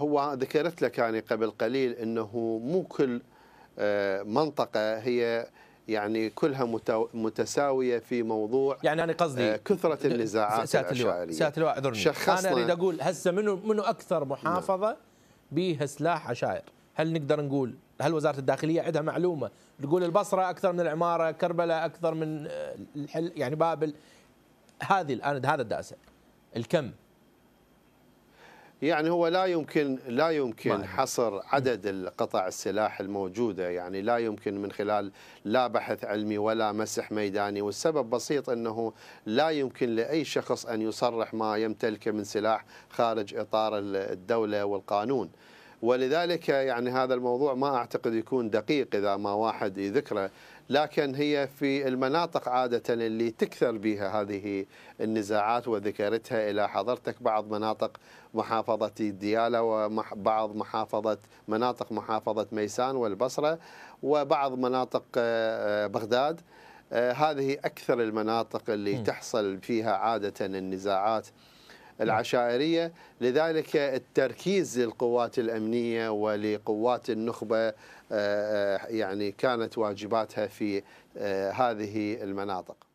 هو ذكرت لك يعني قبل قليل انه مو كل آه، منطقه هي يعني كلها متساويه في موضوع يعني انا قصدي آه، كثره النزاعات ساعة الاشعاريه ساعة اللواء اعذرني انا اريد اقول هسه منو منو اكثر محافظه بها سلاح عشائر هل نقدر نقول هل وزاره الداخليه عندها معلومه تقول البصره اكثر من العماره كربلاء اكثر من آه، الحل يعني بابل هذه الان هذا الداسه الكم يعني هو لا يمكن لا يمكن حصر عدد القطع السلاح الموجوده يعني لا يمكن من خلال لا بحث علمي ولا مسح ميداني والسبب بسيط انه لا يمكن لاي شخص ان يصرح ما يمتلكه من سلاح خارج اطار الدوله والقانون. ولذلك يعني هذا الموضوع ما اعتقد يكون دقيق اذا ما واحد يذكره لكن هي في المناطق عادة اللي تكثر بها هذه النزاعات وذكرتها إلى حضرتك بعض مناطق محافظة ديالى وبعض محافظة مناطق محافظة ميسان والبصرة وبعض مناطق آه، آه، بغداد آه، هذه أكثر المناطق اللي تحصل فيها عادة النزاعات نعم. العشائرية لذلك التركيز للقوات الأمنية ولقوات النخبة آه، آه، يعني كانت واجباتها في آه، هذه المناطق